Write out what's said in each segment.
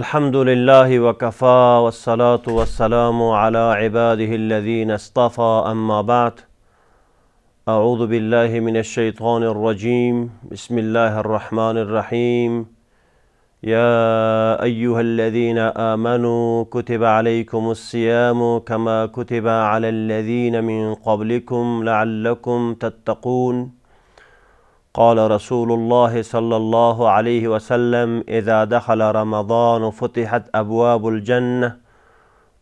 الحمد لله وكفى والصلاة والسلام على عباده الذين اصطفى أما بعد أعوذ بالله من الشيطان الرجيم بسم الله الرحمن الرحيم يا أيها الذين آمنوا كتب عليكم الصيام كما كتب على الذين من قبلكم لعلكم تتقون قال رسول الله صلى الله عليه وسلم اذا دخل رمضان فتحت أبواب الجنة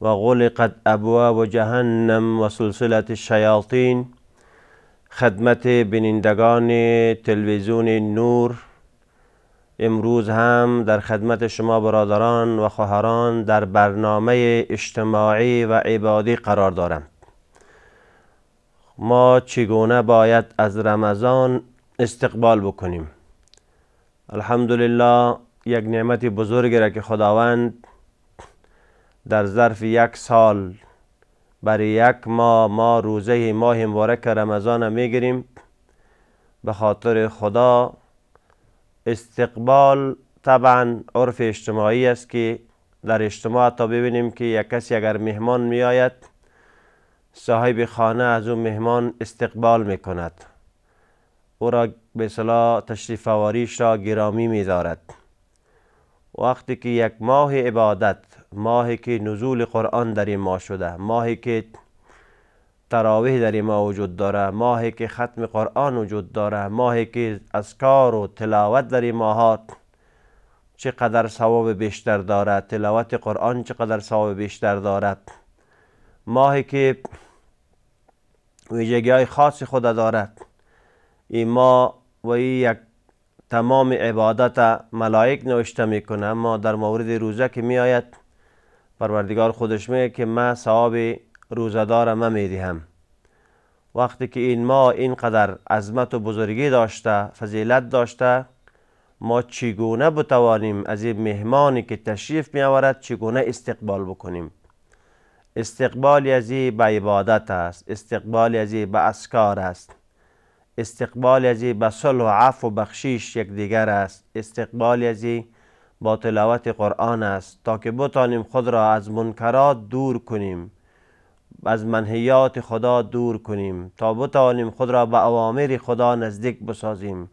وغلقت أبواب جهنم وسلسلة الشياطين خدمت بینندگان تلویزیون نور امروز هم در خدمت شما برادران و خواهران در برنامه اجتماعی و عبادی قرار دارم ما چگونه باید از رمضان استقبال بکنیم الحمدلله یک نعمت بزرگی را که خداوند در ظرف یک سال برای یک ماه ما روزه ماه مبارک رمضان میگیریم به خاطر خدا استقبال طبعا عرف اجتماعی است که در اجتماع تا ببینیم که یک کسی اگر مهمان میآید صاحب خانه از اون مهمان استقبال میکند او را به صلاح تشریف واریش را گرامی دارد وقتی که یک ماه عبادت ماهی که نزول قرآن در این ماه شده ماهی که تراویح در ما وجود داره ماهی که ختم قرآن وجود داره ماهی که اذکار و تلاوت در ماهات چقدر ثواب بیشتر داره تلاوت قرآن چقدر ثواب بیشتر دارد ماهی که ویژگی های خاص خود دارد ای ما و ای یک تمام عبادت ملائک نوشته میکنه اما در مورد روزه که می آید پروردگار خودش میگه که من ثواب روزدار من میدهم وقتی که این ما اینقدر عظمت و بزرگی داشته فضیلت داشته ما چگونه بتوانیم از این مهمانی که تشریف می آورد چگونه استقبال بکنیم استقبالی از این به عبادت است استقبالی از این به اسکار است استقبال از به صلح و عفو و بخشش یکدیگر است استقبال از با تلاوت قرآن است تا که بتانیم خود را از منکرات دور کنیم از منحیات خدا دور کنیم تا بتانیم خود را به اوامر خدا نزدیک بسازیم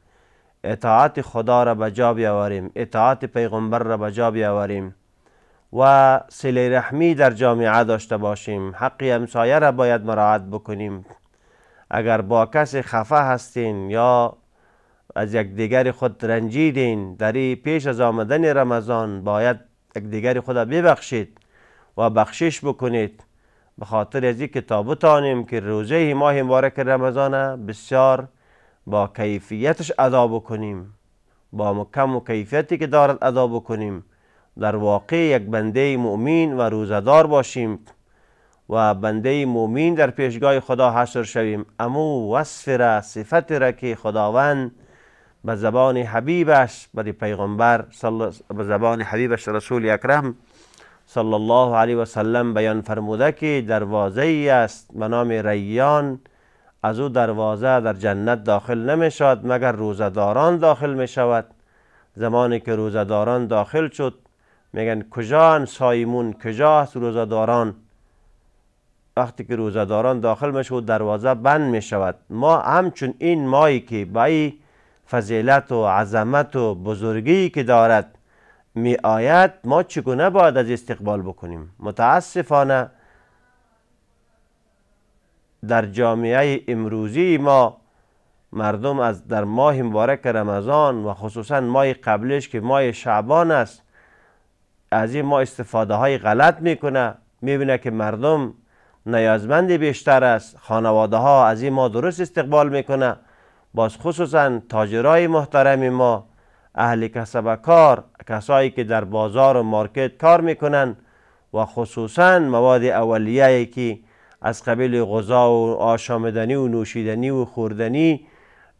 اطاعت خدا را به جا بیاوریم اطاعت پیغمبر را به جا بیاوریم و سلی رحمی در جامعه داشته باشیم حقی همسایه را باید مراعت بکنیم اگر با کسی خفه هستین یا از یک دیگر خود رنجیدین در پیش از آمدن رمضان باید یک دیگر خود ببخشید و بخشش بکنید به خاطر از کتابو تانیم که روزه ماه مبارک رمضان بسیار با کیفیتش ادا بکنیم با مکم و کیفیتی که دارد ادا بکنیم در واقع یک بنده مؤمن و روزدار باشیم و بنده مومین در پیشگاه خدا حشر شویم امو وصف را صفت را که خداوند به زبان حبیبش به پیغمبر به زبان حبیبش رسول اکرم صلی الله علیه و سلم بیان فرموده که دروازه ای است به نام ریان از او دروازه در جنت داخل نمی مگر روزداران داخل می شود زمانی که روزداران داخل شد میگن کجا؟ سایمون کجاست روزداران وقتی که روزداران داخل می شود دروازه بند می شود ما همچون این مایی که با فضیلت و عظمت و بزرگی که دارد می آید ما چگونه باید از استقبال بکنیم متاسفانه در جامعه امروزی ما مردم از در ماه مبارک رمضان و خصوصا ماه قبلش که ماه شعبان است از این ما استفاده های غلط میکنه میبینه که مردم نیازمند بیشتر است خانواده ها از این ما درست استقبال میکنه باز خصوصا تاجرای محترم ما اهل کسب کار کسایی که در بازار و مارکت کار میکنن و خصوصا مواد اولیه که از قبیل غذا و آشامیدنی و نوشیدنی و خوردنی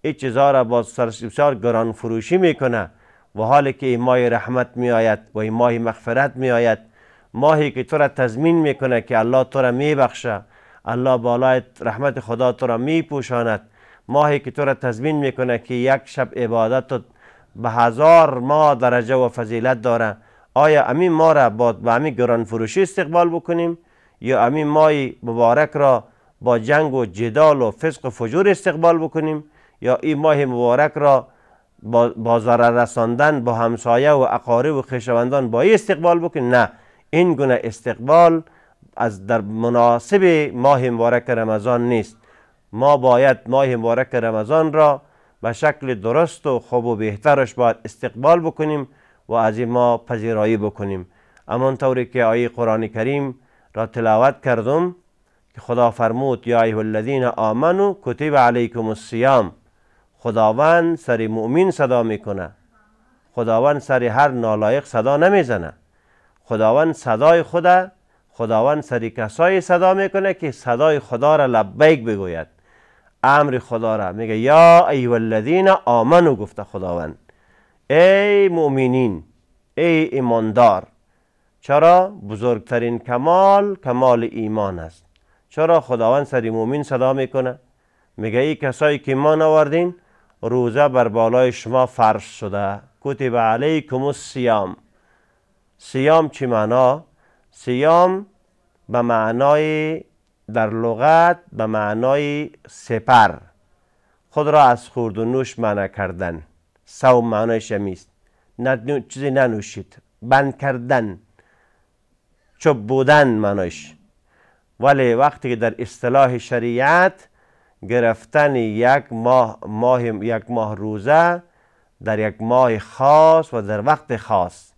این چیزها را با سرسیبسار گران فروشی میکنه و حالی که ماه رحمت میآید و ماه مغفرت میآید ماهی که تو را تضمین میکنه که الله تو را میبخشه الله بالای رحمت خدا تو را میپوشاند ماهی که تو را تضمین میکنه که یک شب عبادت به هزار ما درجه و فضیلت داره آیا امی ما را با به امی گران فروشی استقبال بکنیم یا امی مای مبارک را با جنگ و جدال و فسق و فجور استقبال بکنیم یا این ماه مبارک را با ضرر رساندن با همسایه و اقارب و خشوندان با استقبال بکنیم نه این گونه استقبال از در مناسب ماه مبارک رمضان نیست ما باید ماه مبارک رمضان را به شکل درست و خوب و بهترش باید استقبال بکنیم و از این ما پذیرایی بکنیم اما طوری که آیه قرآن کریم را تلاوت کردم که خدا فرمود یا ایه الذین آمنو کتب علیکم الصیام خداوند سر مؤمن صدا میکنه خداوند سر هر نالایق صدا نمیزنه خداوند صدای خود خداوند سری کسای صدا میکنه که صدای خدا را لبیک بگوید امر خدا را میگه یا ایو الذین آمنو گفته خداوند ای مؤمنین ای ایماندار چرا بزرگترین کمال کمال ایمان است چرا خداوند سری مؤمن صدا میکنه میگه ای کسایی که ایمان آوردین روزه بر بالای شما فرش شده کتب علیکم الصیام سیام چی معنا؟ سیام به معنای در لغت به معنای سپر خود را از خورد و نوش منع کردن سوم معنایش همیست چیزی ننوشید بند کردن چوب بودن معنایش ولی وقتی که در اصطلاح شریعت گرفتن یک ماه, ماه یک ماه روزه در یک ماه خاص و در وقت خاص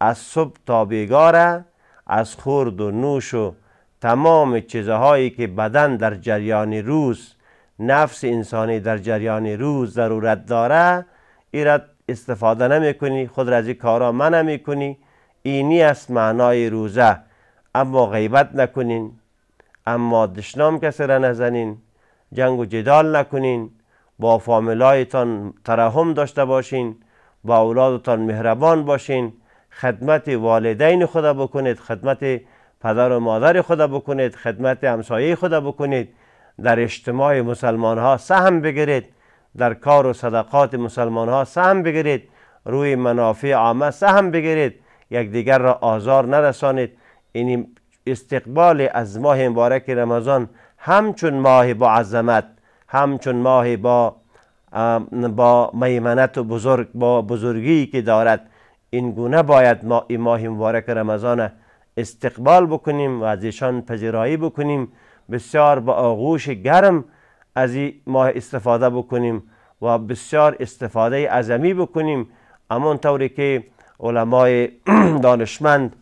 از صبح تا بیگاره از خورد و نوش و تمام چیزهایی که بدن در جریان روز نفس انسانی در جریان روز ضرورت داره ای را استفاده نمیکنی خود را از این کارا منع میکنی اینی است معنای روزه اما غیبت نکنین اما دشنام کسی را نزنین جنگ و جدال نکنین با فامیلایتان ترحم داشته باشین با اولادتان مهربان باشین خدمت والدین خدا بکنید خدمت پدر و مادر خدا بکنید خدمت همسایه خدا بکنید در اجتماع مسلمان ها سهم بگیرید در کار و صدقات مسلمان ها سهم بگیرید روی منافع عامه سهم بگیرید یک دیگر را آزار نرسانید این استقبال از ماه مبارک رمضان همچون ماه با عظمت همچون ماه با با میمنت و بزرگ با بزرگی که دارد این گونه باید ما این ماه مبارک رمضان استقبال بکنیم و از ایشان پذیرایی بکنیم بسیار با آغوش گرم از این ماه استفاده بکنیم و بسیار استفاده عظمی بکنیم اما طوری که علمای دانشمند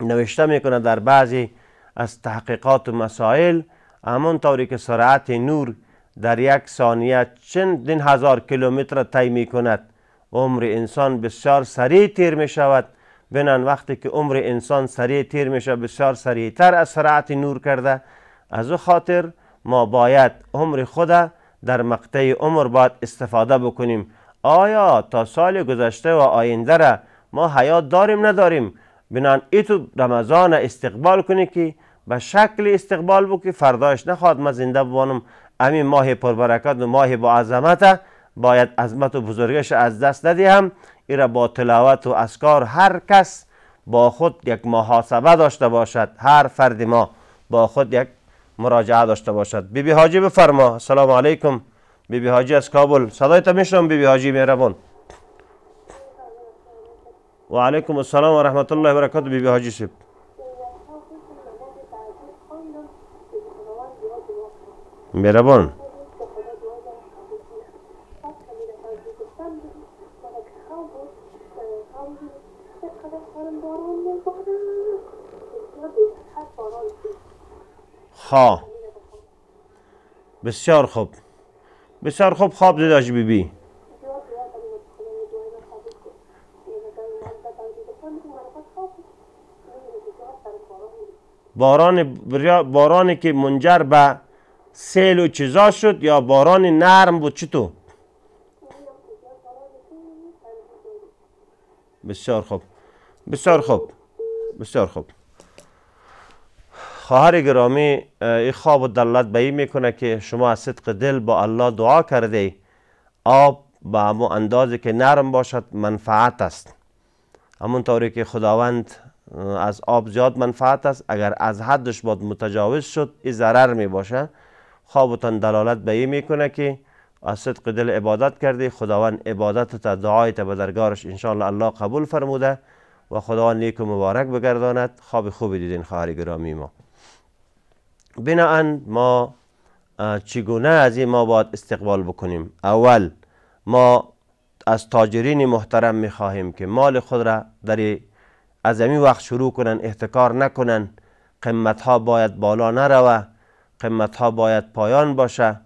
نوشته میکنه در بعضی از تحقیقات و مسائل همان طوری که سرعت نور در یک ثانیه چندین هزار کیلومتر طی می کند عمر انسان بسیار سریع تیر می شود بنان وقتی که عمر انسان سریع تیر می شود بسیار سریعتر از سرعت نور کرده از او خاطر ما باید عمر خود در مقطع عمر باید استفاده بکنیم آیا تا سال گذشته و آینده را ما حیات داریم نداریم بنان تو رمضان استقبال کنی که به شکل استقبال بکی فرداش نخواد ما زنده بوانم امین ماه پربرکت و ماه با عظمت باید عظمت و بزرگش از دست ندیم این را با تلاوت و اسکار هر کس با خود یک محاسبه داشته باشد هر فرد ما با خود یک مراجعه داشته باشد بیبی بی حاجی بفرما سلام علیکم بیبی بی حاجی از کابل صدای تا میشنم بیبی حاجی مهربان و علیکم السلام و رحمت الله و برکاته بیبی حاجی سیب خواه بسیار خوب بسیار خوب خواب دید آج بی بی باران بارانی که منجر به سیل و چیزا شد یا باران نرم بود تو؟ بسیار خوب، بسیار خوب، بسیار خوب بسیار خوب بسیار خوب خواهر گرامی این خواب و دلت به میکنه که شما از صدق دل با الله دعا کرده آب به همو اندازه که نرم باشد منفعت است همون طوری که خداوند از آب زیاد منفعت است اگر از حدش باد متجاوز شد ای ضرر می باشه خوابتان دلالت به این میکنه که از صدق دل عبادت کردی خداوند عبادتت دعایت به درگارش انشاءالله الله قبول فرموده و خداوند نیک و مبارک بگرداند خواب خوبی دیدین خواهر گرامی ما بناا ما چگونه از این ما باید استقبال بکنیم اول ما از تاجرین محترم می خواهیم که مال خود را در از این وقت شروع کنن احتکار نکنن قیمت ها باید بالا نروه قیمت ها باید پایان باشه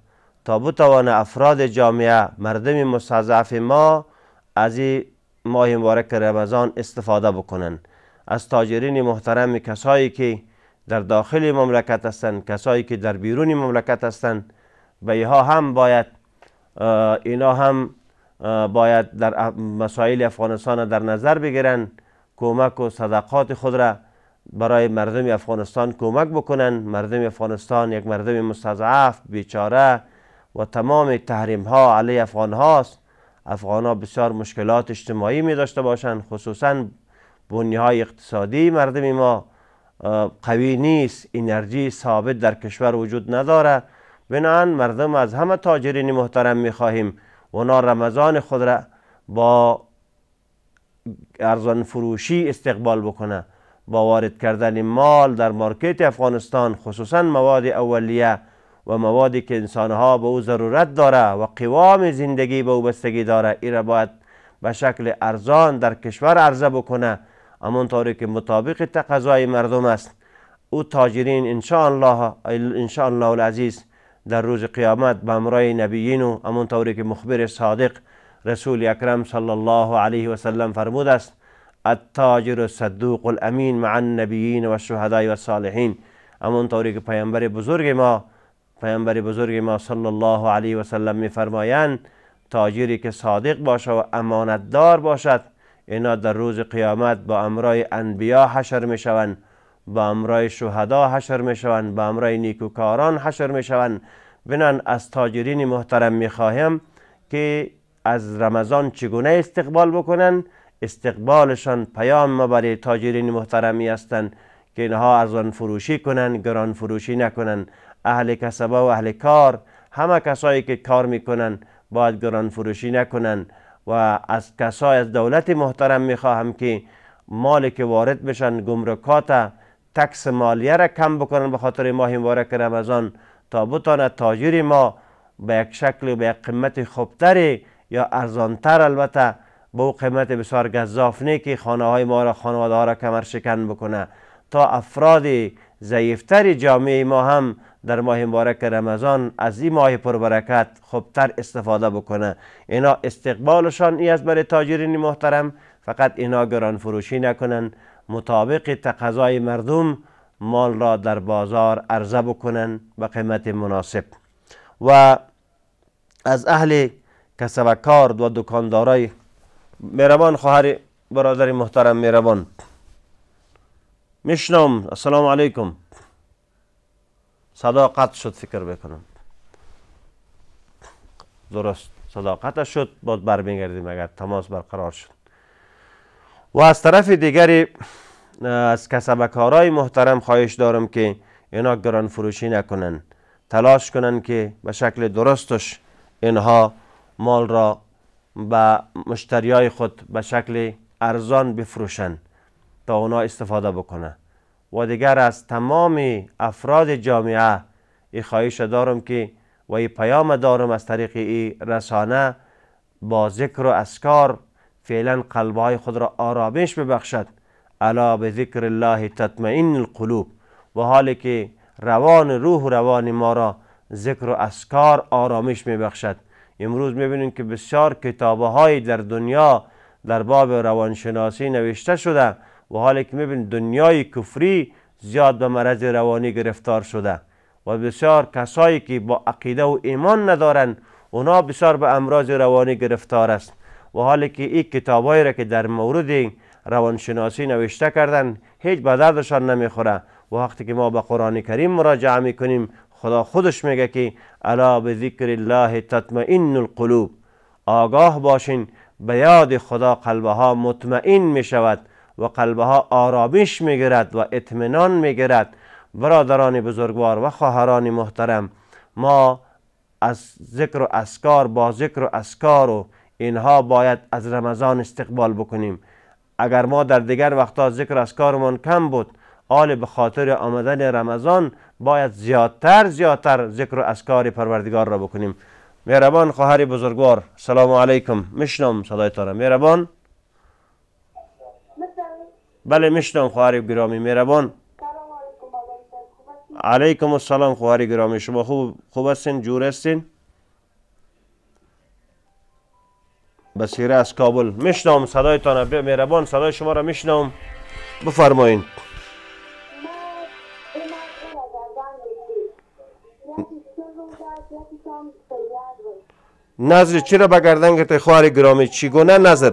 تا بتوان افراد جامعه مردم مستضعف ما از این ماه مبارک رمضان استفاده بکنن از تاجرین محترم کسایی که در داخل مملکت هستند کسایی که در بیرون مملکت هستند و اینها هم باید اینا هم باید در مسائل افغانستان در نظر بگیرن کمک و صدقات خود را برای مردم افغانستان کمک بکنن مردم افغانستان یک مردم مستضعف بیچاره و تمام تحریم ها علی افغان هاست افغان ها بسیار مشکلات اجتماعی می داشته باشند خصوصا بنیه های اقتصادی مردم ما قوی نیست انرژی ثابت در کشور وجود نداره. بنان مردم از همه تاجرین محترم میخواهیم اونا رمضان خود را با ارزان فروشی استقبال بکنه با وارد کردن مال در مارکت افغانستان خصوصا مواد اولیه و موادی که انسانها به او ضرورت داره و قوام زندگی به او بستگی داره ای را باید به شکل ارزان در کشور عرضه بکنه امون طوری که مطابق تقضای مردم است او تاجرین انشاءالله انشاءالله العزیز در روز قیامت به امرای نبیین و طوری که مخبر صادق رسول اکرم صلی الله علیه و سلم فرمود است التاجر الصدوق الامین مع النبیین و الشهدای و الصالحین طوری که پیامبر بزرگ ما پیامبر بزرگ ما صلی الله علیه و سلم میفرمایند تاجری که صادق باشه و امانتدار باشد اینا در روز قیامت با امرای انبیا حشر می شوند با امرای شهدا حشر می شوند با امرای نیکوکاران حشر می شوند بنان از تاجرین محترم می که از رمضان چگونه استقبال بکنن استقبالشان پیام ما برای تاجرین محترمی هستند که اینها آن فروشی کنند، گران فروشی نکنند، اهل کسبه و اهل کار همه کسایی که کار میکنن باید گران فروشی نکنند. و از کسای از دولت محترم میخواهم که مالی که وارد بشن گمرکات تکس مالیه را کم بکنن به خاطر ماه مبارک رمضان تا بتانه تاجر ما به یک شکل و به یک قیمت خوبتر یا ارزانتر البته به او قیمت بسیار گذاف که خانه های ما را خانواده ها را کمر شکن بکنه تا افراد ضعیفتر جامعه ما هم در ماه مبارک رمضان از این ماه پربرکت خوبتر استفاده بکنه اینا استقبالشان ای از برای تاجرین محترم فقط اینا گران فروشی نکنن مطابق تقضای مردم مال را در بازار عرضه بکنن به قیمت مناسب و از اهل کسب کار و دکاندارای میروان خواهر برادر محترم میروان میشنم السلام علیکم صداقت شد فکر بکنم درست صداقت شد باز برمیگردیم اگر تماس برقرار شد و از طرف دیگری از کسبکارای محترم خواهش دارم که اینا گران فروشی نکنن تلاش کنن که به شکل درستش اینها مال را به مشتریای خود به شکل ارزان بفروشن تا اونا استفاده بکنن و دیگر از تمام افراد جامعه ای خواهش دارم که و ای پیام دارم از طریق ای رسانه با ذکر و اسکار فعلا قلبهای خود را آرامش ببخشد الا به ذکر الله تطمئن القلوب و حالی که روان روح و روان ما را ذکر و اسکار آرامش میبخشد امروز میبینیم که بسیار کتابه در دنیا در باب روانشناسی نوشته شده و حالی که میبینید دنیای کفری زیاد به مرض روانی گرفتار شده و بسیار کسایی که با عقیده و ایمان ندارن اونا بسیار به امراض روانی گرفتار است و حالی که این کتابایی را که در مورد روانشناسی نوشته کردن هیچ به دردشان نمیخوره و وقتی که ما به قرآن کریم مراجعه میکنیم خدا خودش میگه که الا به ذکر الله تطمئن القلوب آگاه باشین به یاد خدا قلبه ها مطمئن میشود و قلبها ها آرامش میگیرد و اطمینان میگیرد برادران بزرگوار و خواهران محترم ما از ذکر و اسکار با ذکر و اسکار و اینها باید از رمضان استقبال بکنیم اگر ما در دیگر وقتا ذکر اسکارمان کم بود آل به خاطر آمدن رمضان باید زیادتر زیادتر ذکر و اسکار پروردگار را بکنیم مهربان خواهر بزرگوار سلام علیکم میشنوم صدای تارم مهربان بله مشتم خواهر گرامی مهربان علیکم السلام خواهر گرامی شما خوب خوب هستین جور هستین بسیره از کابل میشنم صدایتان میربان صدای شما را مشتم بفرمایین نظر چرا به گردن گرفته خواهر گرامی گونه نظر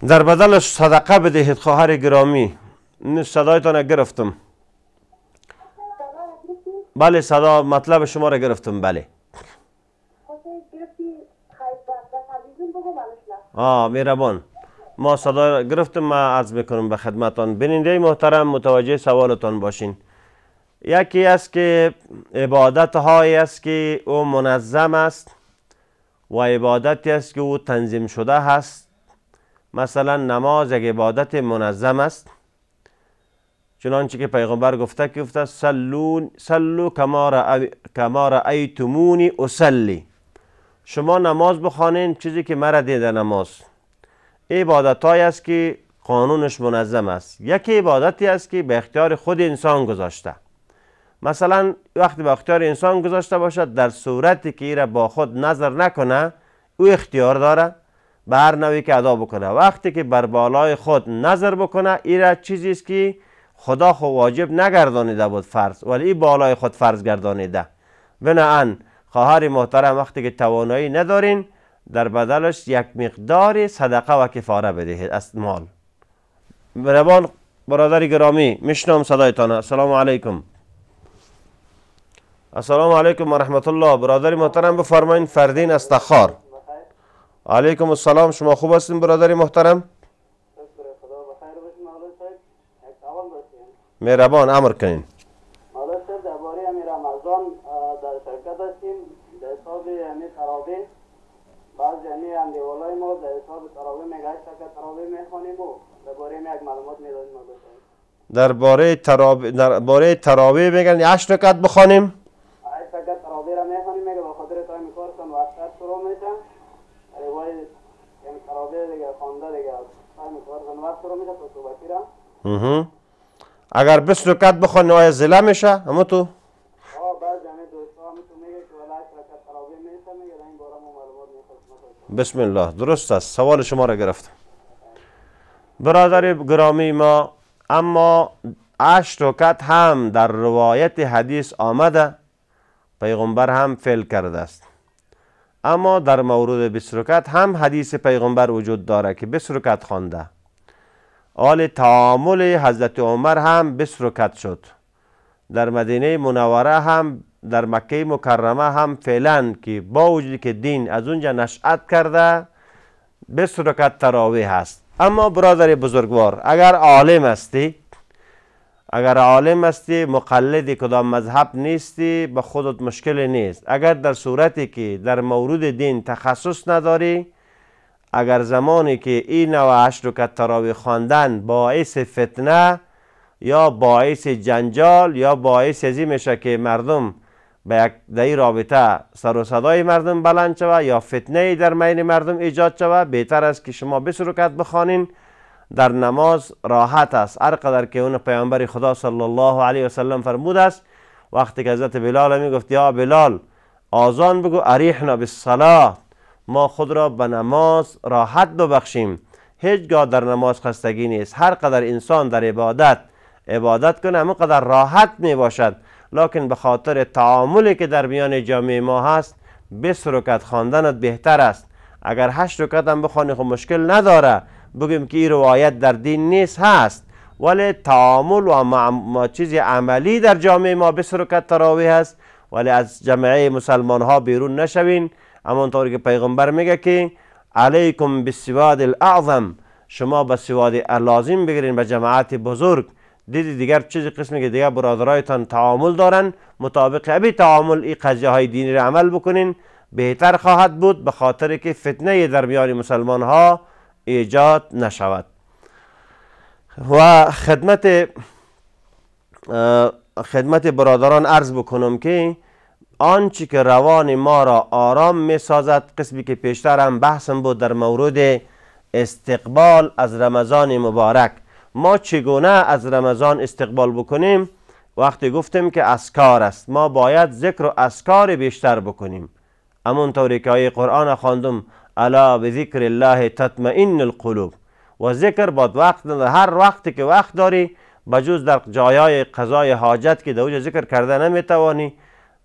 در بدلش صدقه بدهید خواهر گرامی صدایتان گرفتم بله صدا مطلب شما را گرفتم بله آه میربان ما صدا گرفتم ما عرض میکنم به خدمتان بیننده محترم متوجه سوالتان باشین یکی است که عبادت هایی است که او منظم است و عبادتی است که او تنظیم شده هست مثلا نماز یک عبادت منظم است چنانچه که پیغمبر گفته که گفته سلون سلو کما و اصلی شما نماز بخوانین چیزی که مرا دیده نماز عبادت است که قانونش منظم است یکی عبادتی است که به اختیار خود انسان گذاشته مثلا وقتی به اختیار انسان گذاشته باشد در صورتی که ای را با خود نظر نکنه او اختیار داره به هر که ادا بکنه وقتی که بر بالای خود نظر بکنه ایرا چیزی است که خدا خو واجب نگردانیده بود فرض ولی این بالای خود فرض گردانیده ان خواهر محترم وقتی که توانایی ندارین در بدلش یک مقدار صدقه و کفاره بدهید از مال روان برادر گرامی میشنم صدایتان السلام علیکم السلام علیکم و رحمت الله برادر محترم بفرمایید فردین استخار علیکم السلام شما خوب هستین برادر محترم خدا بخیر باشین صاحب مهربان امر کنین مولا صاحب درباره امیر رمضان در شرکت هستیم در حساب امیر تراوی بعض یعنی اندیوالای ما در حساب تراوی میگشت که تراوی میخوانیم و درباره یک معلومات میدادیم درباره تراوی باره تراوی میگن 8 تکت بخوانیم اگر بس رکت بخوانی آیا زله میشه تو بسم الله درست است سوال شما را گرفتم برادر گرامی ما اما هشت رکت هم در روایت حدیث آمده پیغمبر هم فعل کرده است اما در مورد بسرکت هم حدیث پیغمبر وجود داره که بسرکت خوانده حال تعامل حضرت عمر هم بسرکت شد در مدینه منوره هم در مکه مکرمه هم فعلا که با وجود که دین از اونجا نشأت کرده بسرکت تراوی هست اما برادر بزرگوار اگر عالم هستی اگر عالم هستی مقلد کدام مذهب نیستی به خودت مشکل نیست اگر در صورتی که در مورد دین تخصص نداری اگر زمانی که این و عشر رکت تراوی خواندن باعث فتنه یا باعث جنجال یا باعث ازی میشه که مردم به یک دهی رابطه سر و صدای مردم بلند شود یا فتنه در مین مردم ایجاد شود بهتر است که شما به سرکت بخوانین در نماز راحت است هر قدر که اون پیامبر خدا صلی الله علیه و سلم فرمود است وقتی که حضرت بلال میگفت یا بلال آزان بگو اریحنا بالصلاه ما خود را به نماز راحت ببخشیم هیچگاه در نماز خستگی نیست هر قدر انسان در عبادت عبادت کنه همون قدر راحت می باشد لیکن به خاطر تعاملی که در میان جامعه ما هست بسرکت رکت خواندنت بهتر است اگر هشت رکت هم بخوانی خب مشکل نداره بگیم که این روایت در دین نیست هست ولی تعامل و چیزی چیز عملی در جامعه ما بسرکت رکت تراوی هست ولی از جمعه مسلمان ها بیرون نشوین همانطور که پیغمبر میگه که علیکم بسواد الاعظم شما به سواد لازم بگیرین به جماعت بزرگ دیدی دیگر چیزی قسمی که دیگر برادرایتان تعامل دارن مطابق ابی تعامل ای قضیه های دینی را عمل بکنین بهتر خواهد بود به خاطر که فتنه در میان مسلمان ها ایجاد نشود و خدمت خدمت برادران عرض بکنم که آنچه که روان ما را آرام می سازد قسمی که پیشتر هم بحثم بود در مورد استقبال از رمضان مبارک ما چگونه از رمضان استقبال بکنیم وقتی گفتیم که اسکار است ما باید ذکر و اسکار بیشتر بکنیم اما طوری که آیه قرآن خواندم الا به ذکر الله تطمئن القلوب و ذکر باد وقت هر وقتی که وقت داری بجز در جایای قضای حاجت که دوجه ذکر کرده نمیتوانی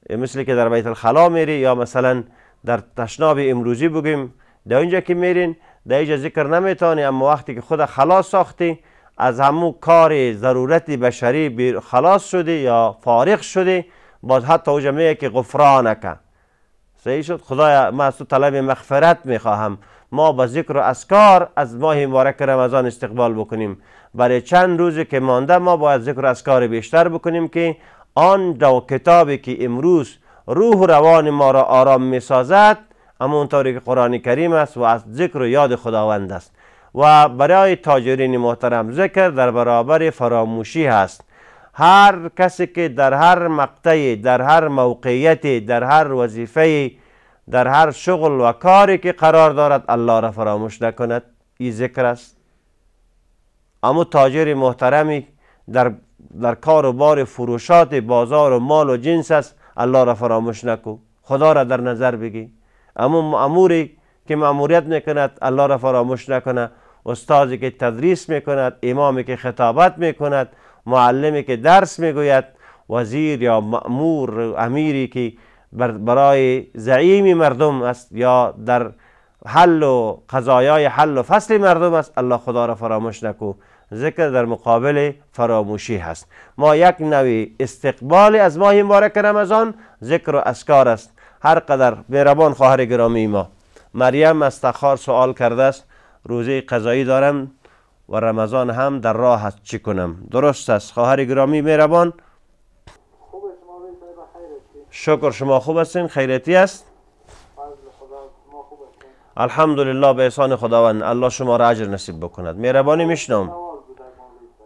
مثل که در بیت الخلا میری یا مثلا در تشناب امروزی بگیم در اینجا که میرین در اینجا ذکر نمیتانی اما وقتی که خود خلاص ساختی از همو کار ضرورت بشری خلاص شدی یا فارغ شدی باز حتی اوجا میگه که غفرانک صحیح شد خدای ما از تو طلب مغفرت میخواهم ما با ذکر و اذکار از ماه مبارک رمضان استقبال بکنیم برای چند روزی که مانده ما باید ذکر و اذکار بیشتر بکنیم که آن دو کتابی که امروز روح و روان ما را آرام می سازد طوری که قرآن کریم است و از ذکر و یاد خداوند است و برای تاجرین محترم ذکر در برابر فراموشی هست هر کسی که در هر مقطعی در هر موقعیتی در هر وظیفه در هر شغل و کاری که قرار دارد الله را فراموش نکند این ذکر است اما تاجر محترمی در در کار و بار فروشات بازار و مال و جنس است الله را فراموش نکو خدا را در نظر بگی اما معموری که معموریت میکند الله را فراموش نکنه استادی که تدریس میکند امامی که خطابت میکند معلمی که درس میگوید وزیر یا مأمور امیری که برای زعیم مردم است یا در حل و قضایای حل و فصل مردم است الله خدا را فراموش نکو ذکر در مقابل فراموشی هست ما یک نوی استقبال از ماه مبارک رمضان ذکر و اسکار است هر قدر بیربان خواهر گرامی ما مریم از تخار سوال کرده است روزه قضایی دارم و رمضان هم در راه است چی کنم درست است خواهر گرامی مهربان شکر شما خوب هستین خیرتی است الحمدلله به احسان خداوند الله شما را اجر نصیب بکند مهربانی میشنم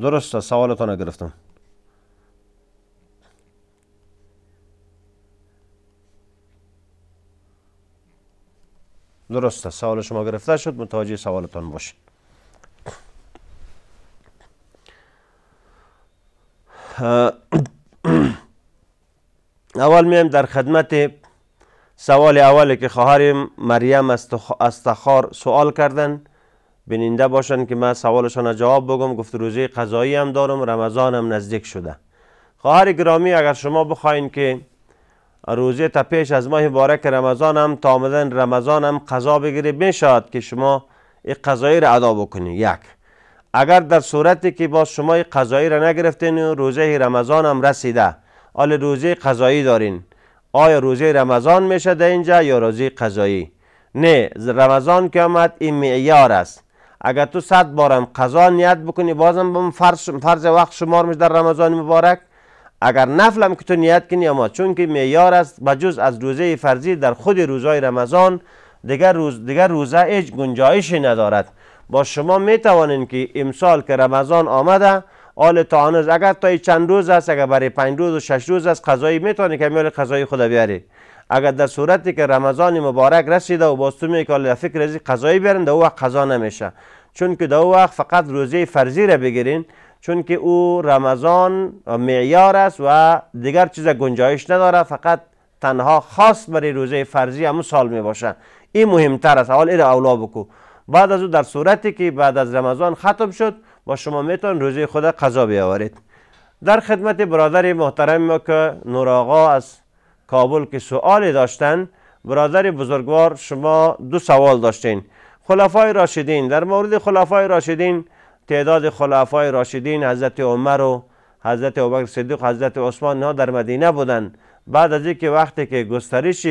درست است سوالتان گرفتم درست سوال شما گرفته شد متوجه سوالتان باشید اول میام در خدمت سوال اولی که خواهر مریم استخار سوال کردن بیننده باشن که من سوالشان را جواب بگم گفت روزه قضایی هم دارم هم نزدیک شده خواهر گرامی اگر شما بخواین که روزه تا پیش از ماه مبارک رمضان هم تا آمدن رمضان هم قضا بگیره میشود که شما این قضایی را ادا بکنی یک اگر در صورتی که با شما این قضایی را نگرفتین روزه رمضان هم رسیده آل روزه قضایی دارین آیا روزه رمضان میشه در اینجا یا روزه قضایی نه رمضان که آمد این معیار است اگر تو صد بارم قضا نیت بکنی بازم بم فرض, فرض وقت شمار میشه در رمضان مبارک اگر نفلم که تو نیت کنی اما چون که معیار است بجز از روزه فرضی در خود روزهای رمضان دیگر روز دیگر روزه هیچ گنجایشی ندارد با شما میتوانین که امسال که رمضان آمده آل هنوز اگر تا چند روز است اگر برای پنج روز و شش روز است قضایی میتونی که میل قضایی خدا بیاری اگر در صورتی که رمضان مبارک رسیده و باز تو فکر رزی قضایی بیارن در وقت قضا نمیشه چون که در وقت فقط روزه فرضی را بگیرین چون که او رمضان معیار است و دیگر چیز گنجایش نداره فقط تنها خاص برای روزه فرضی همون سال می باشه این مهمتر است اول این اولا بکو بعد از او در صورتی که بعد از رمضان ختم شد با شما میتون روزه خود قضا بیاورید در خدمت برادر محترم ما که نور از کابل که سوالی داشتن برادر بزرگوار شما دو سوال داشتین خلفای راشدین در مورد خلفای راشدین تعداد خلفای راشدین حضرت عمر و حضرت ابوبکر صدیق حضرت عثمان نه در مدینه بودن بعد از اینکه وقتی که گسترش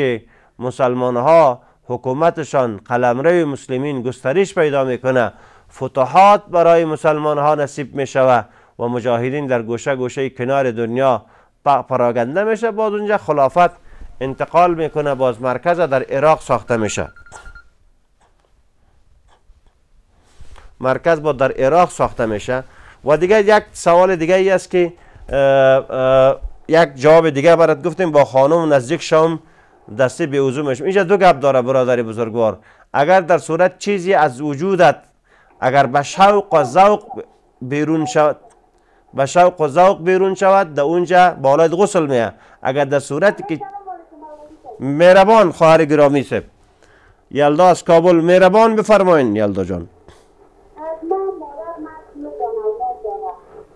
مسلمان ها حکومتشان قلمرو مسلمین گسترش پیدا میکنه فتوحات برای مسلمان ها نصیب میشوه و مجاهدین در گوشه گوشه کنار دنیا پراگنده میشه باز اونجا خلافت انتقال میکنه باز مرکز در عراق ساخته میشه مرکز با در عراق ساخته میشه و دیگه یک سوال دیگه ای است که یک جواب دیگه برات گفتیم با خانم نزدیک شام دسته به عضو اینجا دو گپ داره برادر بزرگوار اگر در صورت چیزی از وجودت اگر به شوق و ذوق بیرون شود به شوق و ذوق بیرون شود در اونجا بالای غسل میه اگر در صورتی که مهربان خواهر گرامی سب یلدا از کابل مهربان بفرماین یلدا جان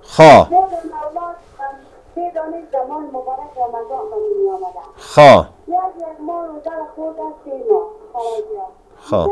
خواه خب. خواه خب. خواه خب.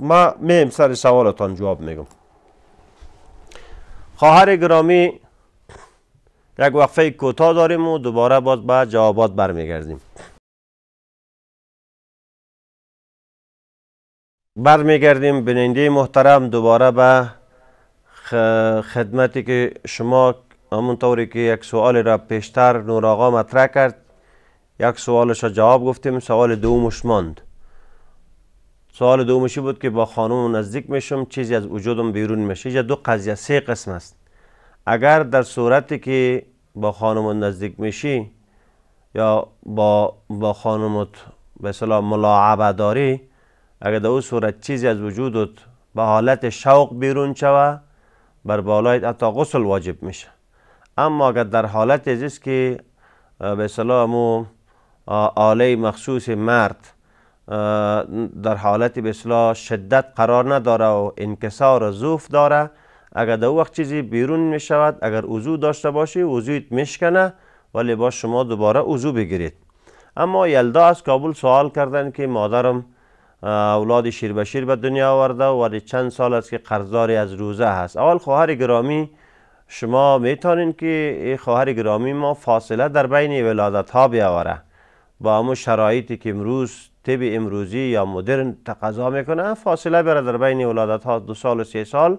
ما میم سر سوالتان جواب میگم خواهر گرامی یک وقفه کوتاه داریم و دوباره باز به با جوابات برمیگردیم برمیگردیم بیننده محترم دوباره به خدمتی که شما همون که یک سوال را پیشتر نور آقا مطرح کرد یک سوالش را جواب گفتیم سوال دومش ماند سوال دومشی بود که با خانم نزدیک میشم چیزی از وجودم بیرون میشه یا دو قضیه سه قسم است اگر در صورتی که با خانم نزدیک میشی یا با با خانمت به ملاعبه داری اگر در او صورت چیزی از وجودت به حالت شوق بیرون شوه بر بالای حتی غسل واجب میشه اما اگر در حالت از است که به و آله مخصوص مرد در حالت به اصلاح شدت قرار نداره و انکسار و زوف داره اگر در وقت چیزی بیرون می شود اگر وضو داشته باشی وضویت میشکنه ولی لباس شما دوباره وضو بگیرید اما یلدا از کابل سوال کردن که مادرم اولاد شیر به شیر به دنیا آورده و چند سال است که قرضداری از روزه هست اول خواهر گرامی شما میتونین که خواهر گرامی ما فاصله در بین ولادت ها بیاوره با همون شرایطی که امروز طب امروزی یا مدرن تقاضا میکنه فاصله بره در بین ولادت ها دو سال و سه سال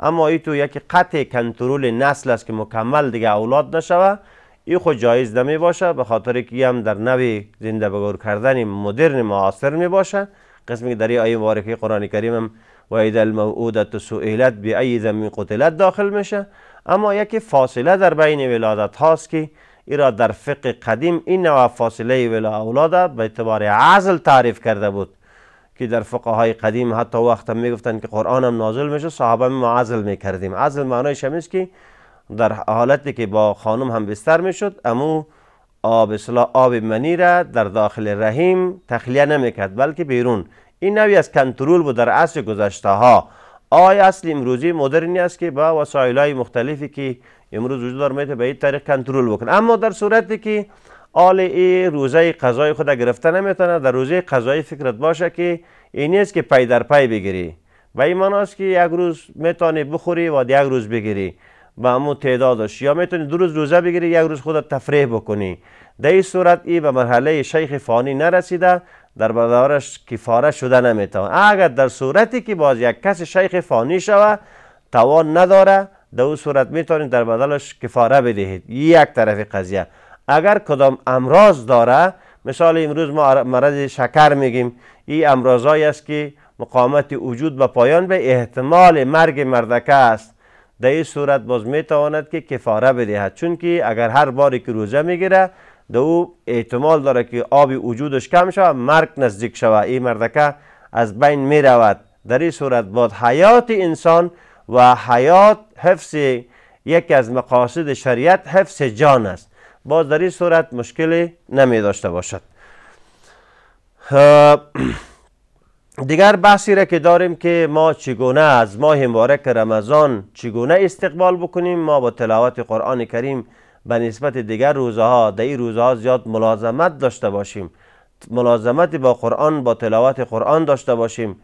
اما ای تو یک قطع کنترول نسل است که مکمل دیگه اولاد نشوه ای خود جایز نمی باشه به خاطر که هم در نوی زنده بگور کردن مدرن معاصر می باشه قسمی که در ای آیه مبارکه قرآن کریم هم و اید الموعودت سئلت به ای قطلت قتلت داخل میشه اما یک فاصله در بین ولادت هاست که ایرا در فقه قدیم این نوع فاصله ولا اولاد به اعتبار عزل تعریف کرده بود که در فقه های قدیم حتی وقت هم میگفتن که قرآن هم نازل میشه صحابه ما عزل میکردیم عزل معنایش هم که در حالتی که با خانم هم بستر میشد امو آب اصلا آب منی را در داخل رحیم تخلیه نمیکرد بلکه بیرون این نوی از کنترول بود در عصر گذشته ها آی اصل امروزی مدرنی است که با وسایل های مختلفی که امروز وجود دار میتونه به این طریق کنترل بکنه اما در صورتی که آل ای روزه قضای خود گرفته نمیتونه در روزه قضای فکرت باشه که این نیست که پی در پی بگیری و این است که یک روز میتونی بخوری و یک روز بگیری و امو تعدادش یا میتونی دو روز روزه بگیری یک روز خودت تفریح بکنی در این صورت ای به مرحله شیخ فانی نرسیده در بدارش کفاره شده نمیتونه. اگر در صورتی که باز یک کس شیخ فانی شوه توان نداره در اون صورت میتونید در بدلش کفاره بدهید یک طرف قضیه اگر کدام امراض داره مثال امروز ما مرض شکر میگیم این امراضایی است که مقامت وجود به پایان به احتمال مرگ مردکه است در این صورت باز میتواند که کفاره بدهد چون که اگر هر باری که روزه میگیره در او احتمال داره که آب وجودش کم شود مرگ نزدیک شود این مردکه از بین میرود در این صورت باز حیات انسان و حیات حفظ یکی از مقاصد شریعت حفظ جان است باز در این صورت مشکلی نمی داشته باشد دیگر بحثی را که داریم که ما چگونه از ماه مبارک رمضان چگونه استقبال بکنیم ما با تلاوت قرآن کریم به نسبت دیگر روزها، ها در این روزه زیاد ملازمت داشته باشیم ملازمت با قرآن با تلاوت قرآن داشته باشیم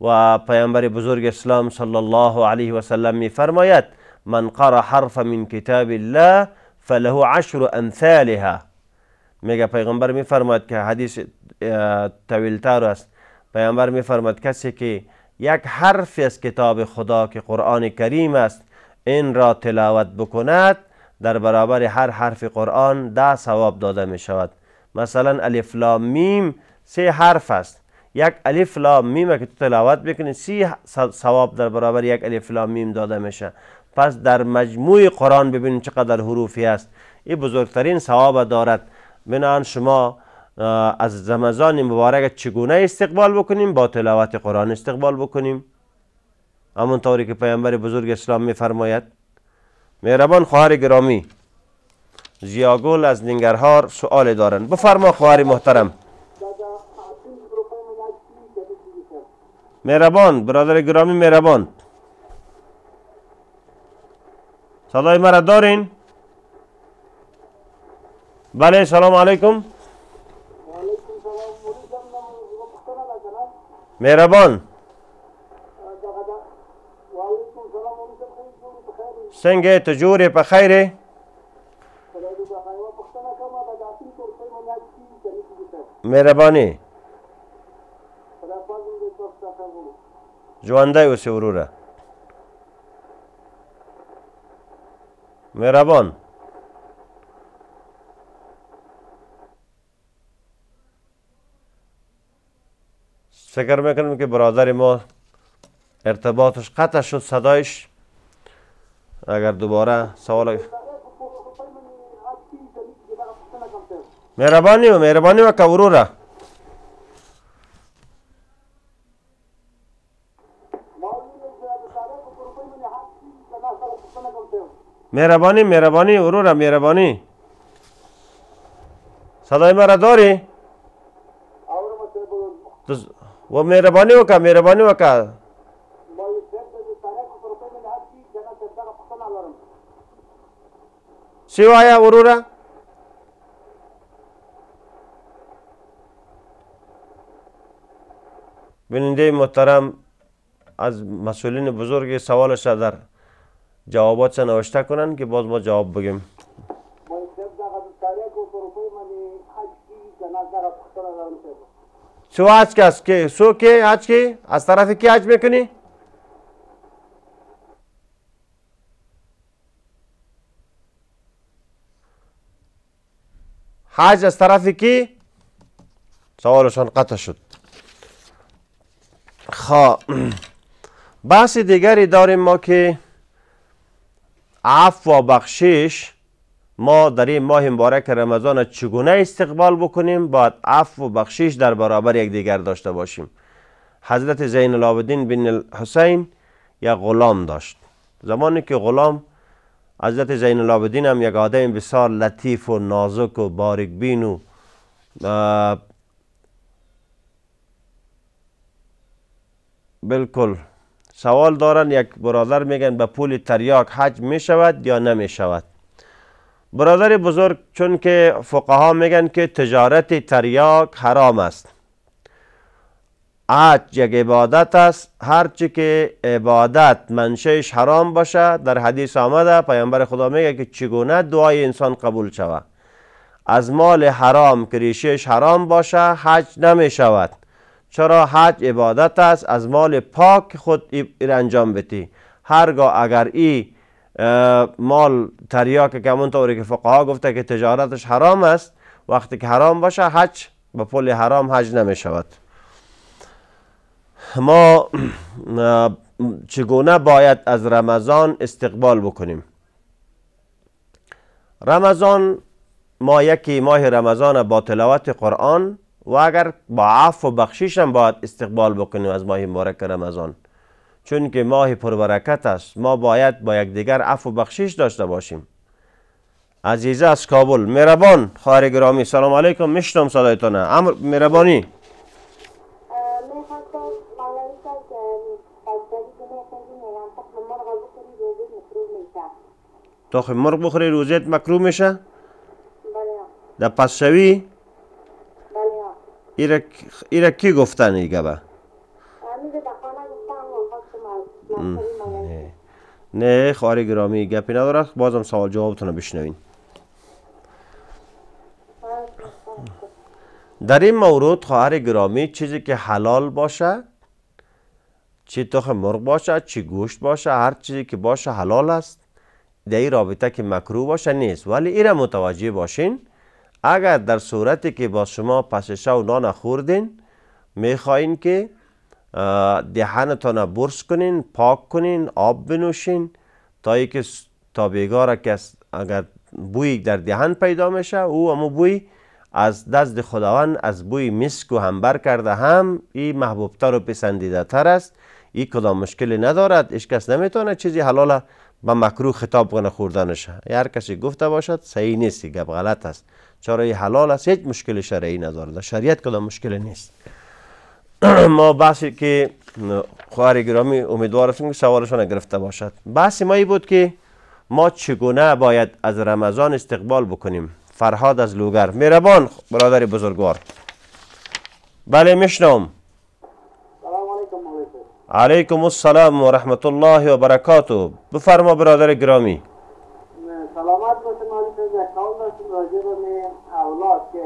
و پیامبر بزرگ اسلام صلی الله علیه و سلم می فرماید من قرأ حرف من کتاب الله فله عشر امثالها میگه پیغمبر می فرماید که حدیث طویلتر است پیامبر می فرماید کسی که یک حرف از کتاب خدا که قرآن کریم است این را تلاوت بکند در برابر هر حرف قرآن ده ثواب داده می شود مثلا الف میم سه حرف است یک الف لام میم که تو تلاوت بکنی سی ثواب در برابر یک الف لام میم داده میشه پس در مجموع قرآن ببینیم چقدر حروفی است این بزرگترین ثواب دارد بنان شما از رمضان مبارک چگونه استقبال بکنیم با تلاوت قرآن استقبال بکنیم همون طوری که پیامبر بزرگ اسلام میفرماید مهربان خواهر گرامی زیاگل از ننگرهار سؤال دارند بفرما خواهر محترم مهربان برادر گرامی مهربان صدای مرا دارین؟ بله سلام علیکم مهربان سنگه تجوری جوړې ژوندی اوسې وروره مهربان فکر میکنم که برادر ما ارتباطش قطع شد صدایش اگر دوباره سوال مهربانی و مهربانی و که مهربانی مهربانی اورورا مهربانی صدای مرا داری؟ و مهربانی وکا مهربانی وکا سیوایا اورورا بیننده محترم از مسئولین بزرگ سوالش را در جوابات چه نوشته کنن که باز ما جواب بگیم سو حج کس که سو که حج کی از طرف کی حج میکنی؟ حج از طرف کی؟ سوالشان قطع شد خواه خب، بحث دیگری داریم ما که عفو و بخشش ما در این ماه مبارک رمضان چگونه استقبال بکنیم باید عفو و بخشش در برابر یکدیگر داشته باشیم حضرت زین العابدین بن حسین یک غلام داشت زمانی که غلام حضرت زین العابدین هم یک آدم بسیار لطیف و نازک و باریک بین و بالکل سوال دارن یک برادر میگن به پول تریاک حج میشود یا نمیشود برادر بزرگ چون که فقها میگن که تجارت تریاک حرام است حج یک عبادت است هرچی که عبادت منشهش حرام باشه در حدیث آمده پیامبر خدا میگه که چگونه دعای انسان قبول شود از مال حرام که ریشهش حرام باشه حج نمی چرا حج عبادت است از مال پاک خود ایر انجام بتی هرگاه اگر ای مال تریاک که طوری که فقها گفته که تجارتش حرام است وقتی که حرام باشه حج به پول حرام حج نمی شود ما چگونه باید از رمضان استقبال بکنیم رمضان ما یکی ماه رمضان با تلاوت قرآن و اگر با عفو و بخشش هم باید استقبال بکنیم از ماه مبارک رمضان چون که ماه پربرکت است ما باید با یکدیگر عفو و بخشش داشته باشیم عزیزه از کابل مهربان خواهر گرامی سلام علیکم مشتم صدایتان امر مهربانی تخم مرغ بخوری روزت خب مکروه میشه؟ بله در پس شوی؟ ایرا, کی گفتن ای گبه نه, نه خواری گرامی گپی ندارد بازم سوال جوابتون رو بشنوین در این مورد خواهر گرامی چیزی که حلال باشه چی تخ مرغ باشه چی گوشت باشه هر چیزی که باشه حلال است در این رابطه که مکروه باشه نیست ولی ایره متوجه باشین اگر در صورتی که با شما پسشا و نان خوردین میخواین که دهنتان برس کنین پاک کنین آب بنوشین تا که تا بیگاره که اگر بوی در دهن پیدا میشه او اما بوی از دست خداوند از بوی مسک و همبر کرده هم این محبوبتر و پسندیده تر است این کدام مشکلی ندارد ایش کس نمیتونه چیزی حلال به مکروه خطاب کنه خوردنش هر کسی گفته باشد صحیح نیست گپ غلط است چاره حلال است هیچ مشکل شرعی نداره شریعت کدام مشکل نیست ما بحثی که خواهر گرامی امیدوار هستیم که سوالشان گرفته باشد بحث ما ای بود که ما چگونه باید از رمضان استقبال بکنیم فرهاد از لوگر میربان برادر بزرگوار بله میشنم علیکم السلام و رحمت الله و برکاته بفرما برادر گرامی سلامت راجع به اولاد که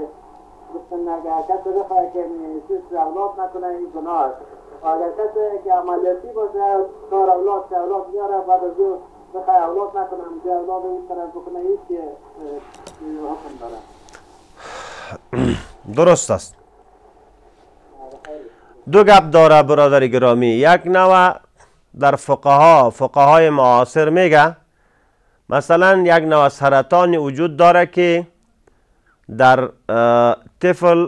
گفتن اگر کسی بخواه که میسیس اولاد نکنه این گناه است اگر کسی که عملیاتی باشه کار اولاد که اولاد میاره بعد از اون بخواه اولاد نکنه اونجا اولاد این طرف بکنه این که حکم داره درست است دو گپ داره برادر گرامی یک نوع در فقها فقهای معاصر میگه مثلا یک نوع سرطانی وجود داره که در طفل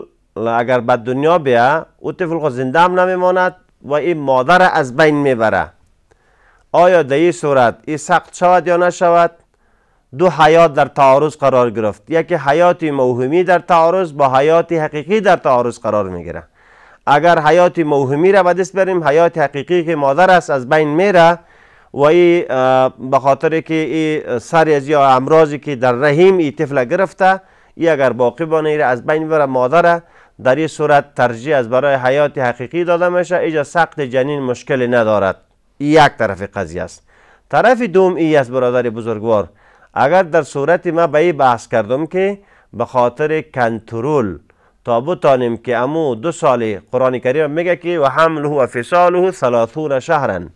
اگر به دنیا بیا او طفل خود زنده هم نمیماند و این مادر از بین میبره آیا در این صورت این سخت شود یا نشود دو حیات در تعارض قرار گرفت یکی حیات موهمی در تعارض با حیات حقیقی در تعارض قرار میگیره اگر حیات موهمی را به دست بریم حیات حقیقی که مادر است از بین میره و ای به خاطر که ای از یا امراضی که در رحم ای طفل گرفته ای اگر باقی بانه از بین مادر مادره در این صورت ترجیح از برای حیات حقیقی داده میشه ایجا سقط جنین مشکل ندارد یک طرف قضیه است طرف دوم ای است برادر بزرگوار اگر در صورت ما به این بحث کردم که بخاطر خاطر تا بتانیم که امو دو سال قرآن کریم میگه که و حمله و فصاله ثلاثون شهرن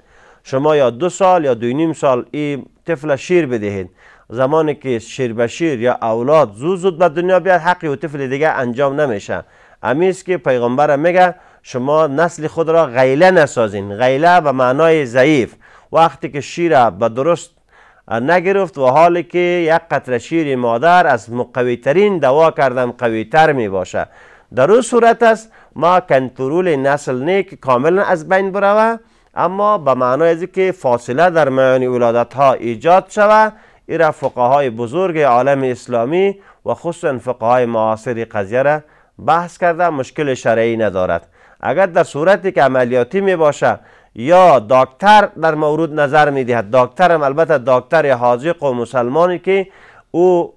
شما یا دو سال یا دو نیم سال این طفل شیر بدهید زمانی که شیر به شیر یا اولاد زود زود به دنیا بیاد حقی و طفل دیگه انجام نمیشه امیست که پیغمبر میگه شما نسل خود را غیله نسازین غیله به معنای ضعیف وقتی که شیر به درست نگرفت و حالی که یک قطره شیر مادر از ترین دوا کردم قویتر می باشه در اون صورت است ما کنترول نسل نیک کاملا از بین بروه اما به معنای از که فاصله در میان ولادت ها ایجاد شود این را فقهای بزرگ عالم اسلامی و خصوصا فقهای معاصر قضیه را بحث کرده مشکل شرعی ندارد اگر در صورتی که عملیاتی می باشد یا دکتر در مورد نظر می دهد دکتر هم البته دکتر حاضق و مسلمانی که او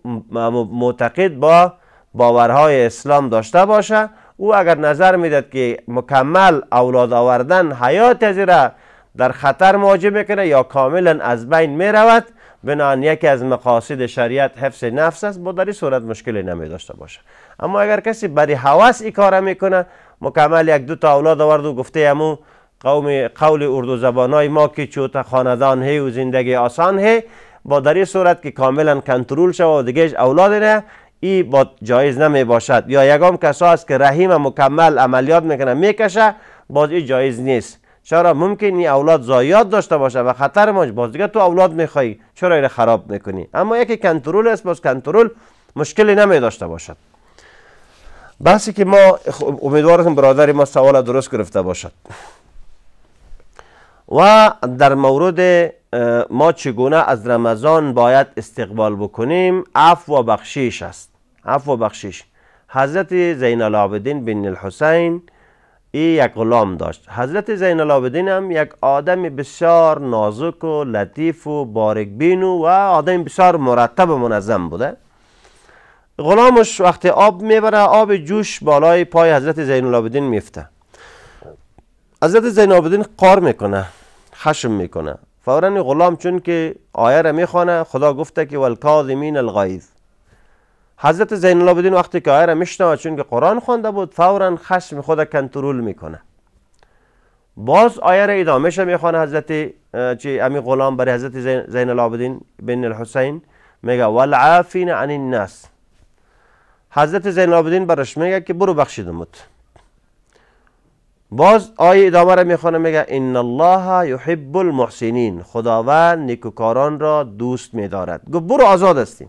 معتقد با باورهای اسلام داشته باشه او اگر نظر میداد که مکمل اولاد آوردن حیات از را در خطر مواجه میکنه یا کاملا از بین میرود بنان یکی از مقاصد شریعت حفظ نفس است با در صورت مشکلی نمی داشته باشه اما اگر کسی برای هوس ای کاره میکنه مکمل یک دو تا اولاد آورد و گفته امو قوم قول اردو زبانای ما که چوت خاندان هی و زندگی آسان هی با در صورت که کاملا کنترل شود و دیگه اولاد نه ای با جایز نمی باشد یا یگام کسا است که رحیم مکمل عملیات میکنه میکشه باز این جایز نیست چرا ممکن این اولاد زایاد داشته باشه و خطر ما باز دیگه تو اولاد میخوای چرا این خراب میکنی اما یکی کنترل است باز کنترل مشکلی نمی داشته باشد بحثی که ما خب، امیدوارم برادر ما سوال درست گرفته باشد و در مورد ما چگونه از رمضان باید استقبال بکنیم عفو و بخشش است عفو بخشش حضرت زین العابدین بن الحسین ای یک غلام داشت حضرت زین العابدین هم یک آدم بسیار نازک و لطیف و بارک بینو و آدم بسیار مرتب و منظم بوده غلامش وقتی آب میبره آب جوش بالای پای حضرت زین العابدین میفته حضرت زین العابدین قار میکنه خشم میکنه فورا غلام چون که آیه را میخوانه خدا گفته که والکاظمین الغیظ حضرت زین العابدین وقتی که آیه را میشنود چون که قرآن خوانده بود فورا خشم خود کنترل میکنه باز آیه را ادامه شه میخوانه حضرت چی امی غلام برای حضرت زین العابدین بن الحسین میگه والعافین عن الناس حضرت زین العابدین برش میگه که برو بخشیدمت باز آیه ادامه را میخوانه میگه ان الله یحب المحسنین خداوند نیکوکاران را دوست میدارد گفت برو آزاد هستیم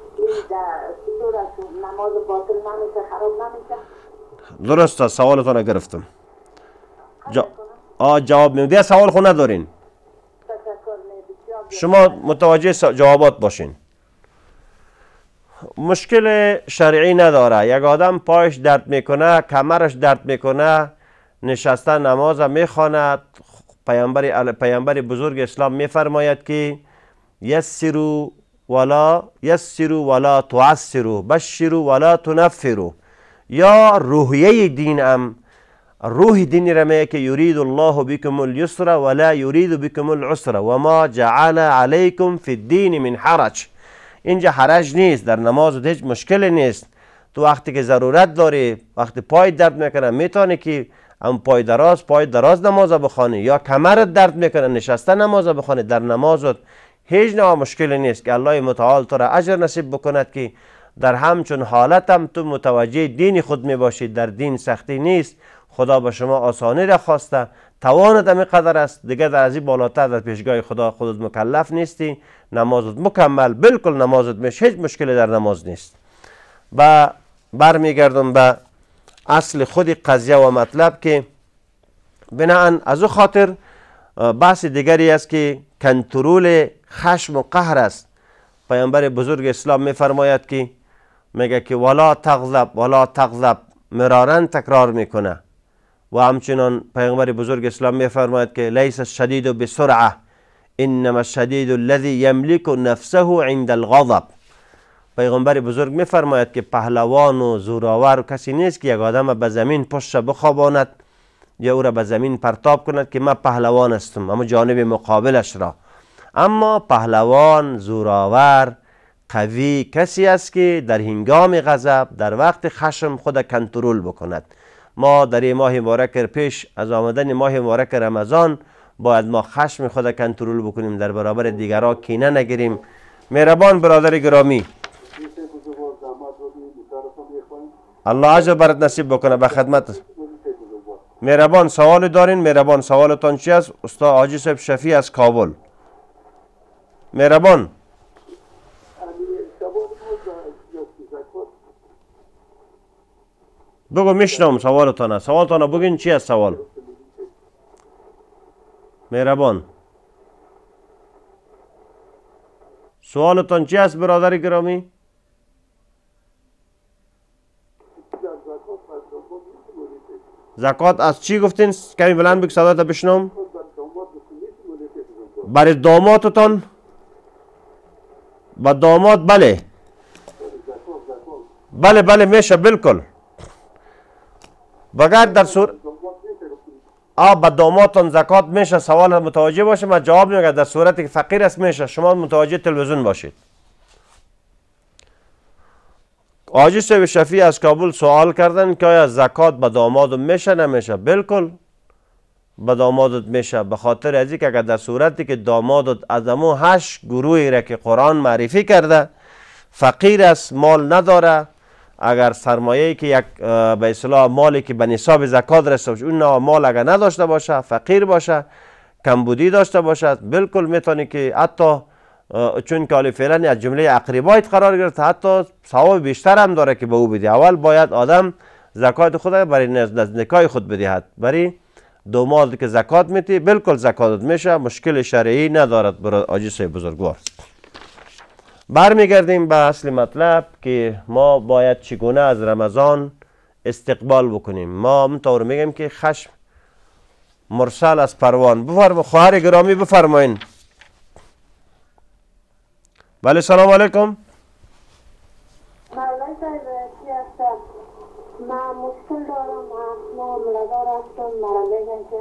نماز باطل درست است سوالتان را گرفتم جا... آ جواب میدم سوال خود ندارین شما متوجه جوابات باشین مشکل شرعی نداره یک آدم پایش درد میکنه کمرش درد میکنه نشسته نماز میخواند پیامبر پیامبر بزرگ اسلام میفرماید که یسرو ولا یسرو ولا تعسرو بشرو ولا تنفرو یا روحیه دین ام روح دین میگه که یرید الله بکم الیسر ولا یرید بکم العسر ما جعل علیکم فی الدین من حرج اینجا حرج نیست در نماز هیچ مشکل نیست تو وقتی که ضرورت داری وقتی پای درد میکنه میتونی که هم پای دراز پای دراز نماز بخوانی یا کمرت درد میکنه نشسته نماز بخوانی در نمازت هیچ نوع مشکل نیست که الله متعال تو را اجر نصیب بکند که در همچون حالتم تو متوجه دین خود می در دین سختی نیست خدا به شما آسانی را خواسته توانت قدر است دیگه در از این بالاتر در پیشگاه خدا خودت مکلف نیستی نمازت مکمل بالکل نمازت میشه هیچ مشکلی در نماز نیست و برمیگردم به اصل خود قضیه و مطلب که بناهن از او خاطر بحث دیگری است که کنترل خشم و قهر است پیامبر بزرگ اسلام میفرماید که میگه که ولا تغضب ولا تغضب مرارن تکرار میکنه و همچنان پیامبر بزرگ اسلام میفرماید که لیس و بسرعه انما الشدید الذی یملک نفسه عند الغضب پیغمبر بزرگ میفرماید که پهلوان و زوراور و کسی نیست که یک آدم به زمین پشت بخواباند یا او را به زمین پرتاب کند که من پهلوان استم اما جانب مقابلش را اما پهلوان زوراور قوی کسی است که در هنگام غضب در وقت خشم خود کنترل بکند ما در این ماه مبارک پیش از آمدن ماه مبارک رمضان باید ما خشم خود کنترل بکنیم در برابر دیگرها کینه نگیریم مهربان برادر گرامی الله عجب نصیب بکنه به خدمت مهربان سوال دارین مهربان سوالتان چی است استاد حاجی صاحب شفی از کابل مهربان بگو میشنم سوالتانه سوالتانه بگین چی از سوال مهربان سوالتان چی است برادر گرامی؟ زکات از چی گفتین؟ کمی بلند بگو صدایت بشنم برای داماتتان؟ و داماد بله بله بله میشه بالکل بگر در صورت آب به داماتون زکات میشه سوال متوجه باشه من جواب میگم در صورتی که فقیر است میشه شما متوجه تلویزیون باشید آجی سوی شفی از کابل سوال کردن که آیا زکات به داماد میشه نمیشه بالکل به دامادت میشه به خاطر از که اگر در صورتی که دامادت از امو هشت گروهی را که قرآن معرفی کرده فقیر است مال نداره اگر سرمایه که یک به اصطلاح مالی که به نصاب زکات رسته باشه اون مال اگر نداشته باشه فقیر باشه کمبودی داشته باشد بالکل میتونی که حتی چون که فعلا از جمله اقریبایت قرار گرفت حتی ثواب بیشتر هم داره که به او بدی اول باید آدم زکات خود برای نزدیکای خود بدهد برای دو مال که زکات میتی بالکل زکاتت میشه مشکل شرعی ندارد برای سای بزرگوار برمیگردیم به اصل مطلب که ما باید چگونه از رمضان استقبال بکنیم ما طور میگیم که خشم مرسل از پروان بفرم خواهر گرامی بفرماین بله سلام علیکم من مشکل دارم ما ملاقات رفتم مرا بگن که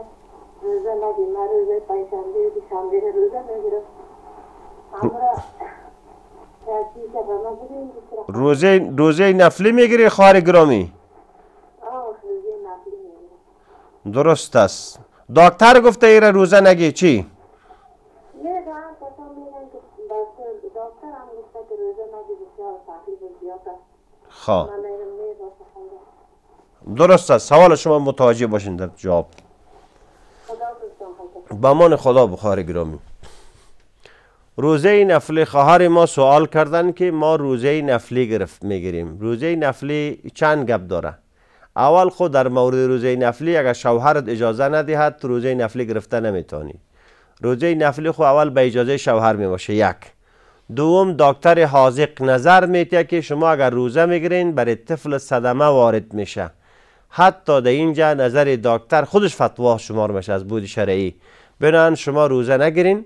روزه نگی من روزه پایشنبه شنبه روزه بگیرم خب. روزه روزه نفلی میگیری خواهر گرامی درست است دکتر گفته ایره روزه نگی چی؟ خواه درست است سوال شما متوجه باشین در جواب بمان خدا بخار گرامی روزه نفلی خواهر ما سوال کردن که ما روزه نفلی گرفت میگیریم روزه نفلی چند گپ داره اول خود در مورد روزه نفلی اگر شوهرت اجازه ندهد روزه نفلی گرفته نمیتونی روزه نفلی خو اول به اجازه شوهر میباشه یک دوم دکتر حاضق نظر میتیه که شما اگر روزه میگیرین برای طفل صدمه وارد میشه حتی در اینجا نظر دکتر خودش فتوا شمار میشه از بود شرعی بنان شما روزه نگیرین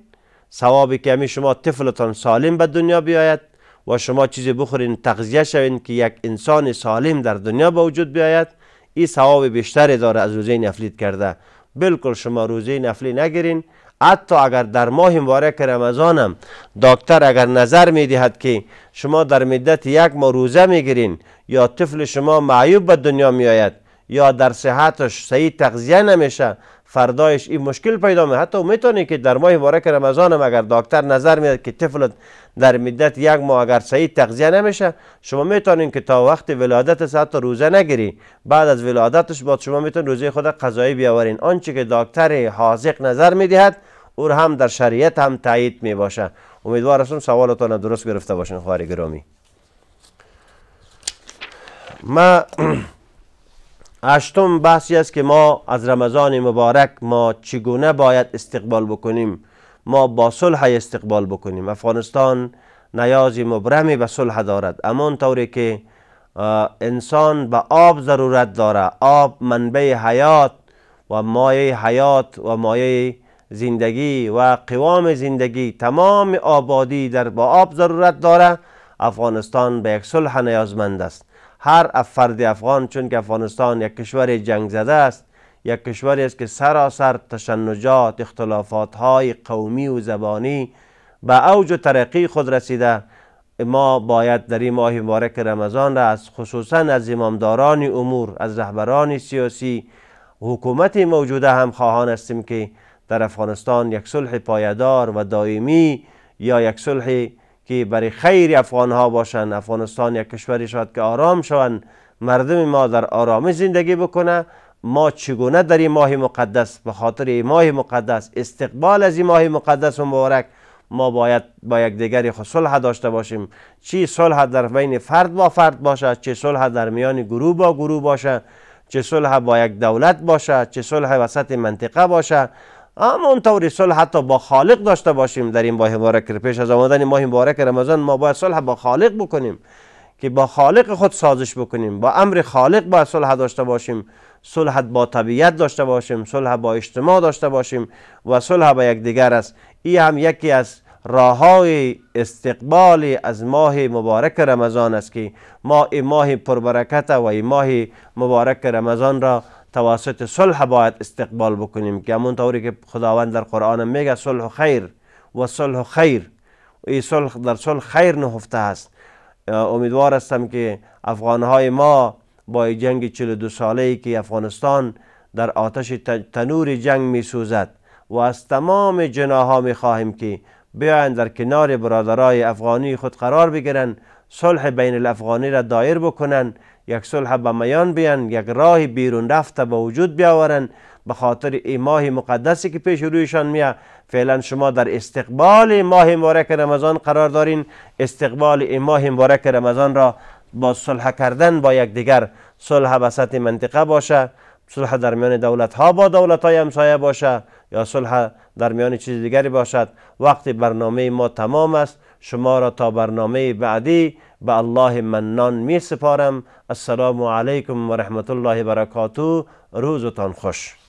ثوابی که همی شما طفلتان سالم به دنیا بیاید و شما چیزی بخورین تغذیه شوین که یک انسان سالم در دنیا به وجود بیاید این ثواب بیشتری داره از روزه نفلیت کرده بالکل شما روزه نفلی نگیرین حتی اگر در ماه مبارک رمضانم دکتر اگر نظر میدهد که شما در مدت یک ماه روزه میگیرین یا طفل شما معیوب به دنیا میآید یا در صحتش صحیح تغذیه نمیشه فردایش این مشکل پیدا می حتی میتونی که در ماه مبارک رمضان اگر دکتر نظر میده که طفلت در مدت یک ماه اگر صحیح تغذیه نمیشه شما میتونین که تا وقت ولادت صحت روزه نگیری بعد از ولادتش با شما میتون روزه خود قضایی بیاورین آنچه که دکتر حاضق نظر میدهد او هم در شریعت هم تایید می باشه امیدوار هستم درست گرفته باشین خواهر گرامی ما هشتم بحثی است که ما از رمضان مبارک ما چگونه باید استقبال بکنیم ما با صلح استقبال بکنیم افغانستان نیازی مبرمی به صلح دارد اما طوری که انسان به آب ضرورت داره آب منبع حیات و مایه حیات و مایه زندگی و قوام زندگی تمام آبادی در با آب ضرورت داره افغانستان به یک صلح نیازمند است هر فرد افغان چون که افغانستان یک کشور جنگ زده است یک کشوری است که سراسر تشنجات اختلافات های قومی و زبانی به اوج و ترقی خود رسیده ما باید در این ماه مبارک رمضان را از خصوصا از امامداران امور از رهبران سیاسی حکومت موجوده هم خواهان هستیم که در افغانستان یک صلح پایدار و دائمی یا یک صلح که برای خیر افغان ها باشند افغانستان یک کشوری شود که آرام شوند مردم ما در آرامی زندگی بکنه ما چگونه در این ماه مقدس به خاطر این ماه مقدس استقبال از این ماه مقدس و مبارک ما باید با یک دیگری صلح داشته باشیم چی صلح در بین فرد با فرد باشد چه صلح در میان گروه با گروه باشد چه صلح با یک دولت باشد چه صلح وسط منطقه باشد اونطوری صلح حتی با خالق داشته باشیم در این ماه مبارک پیش از آمدن ماه مبارک رمضان ما باید صلح با خالق بکنیم که با خالق خود سازش بکنیم با امر خالق باید صلح داشته باشیم صلح با طبیعت داشته باشیم صلح با اجتماع داشته باشیم و صلح با یکدیگر است این هم یکی از راههای استقبالی استقبال از ماه مبارک رمضان است که ما این ماه پربرکت و این ماه مبارک رمضان را توسط صلح باید استقبال بکنیم که همون طوری که خداوند در قرآن میگه صلح و خیر و صلح و خیر این صلح در صلح خیر نهفته است امیدوار هستم که افغانهای ما با جنگ 42 ساله ای که افغانستان در آتش تنور جنگ می سوزد و از تمام جناها می که بیاین در کنار برادرای افغانی خود قرار بگیرن صلح بین الافغانی را دایر بکنن یک صلح به میان بیان یک راه بیرون رفته به وجود بیاورن به خاطر ای ماه مقدسی که پیش رویشان میه فعلا شما در استقبال ماه مبارک رمضان قرار دارین استقبال ماه مبارک رمضان را با صلح کردن با دیگر صلح وسط منطقه باشه صلح در میان دولت ها با دولت های همسایه باشه یا صلح در میان چیز دیگری باشد وقتی برنامه ما تمام است شما را تا برنامه بعدی به الله منان می سپارم السلام علیکم و رحمت الله برکاتو روزتان خوش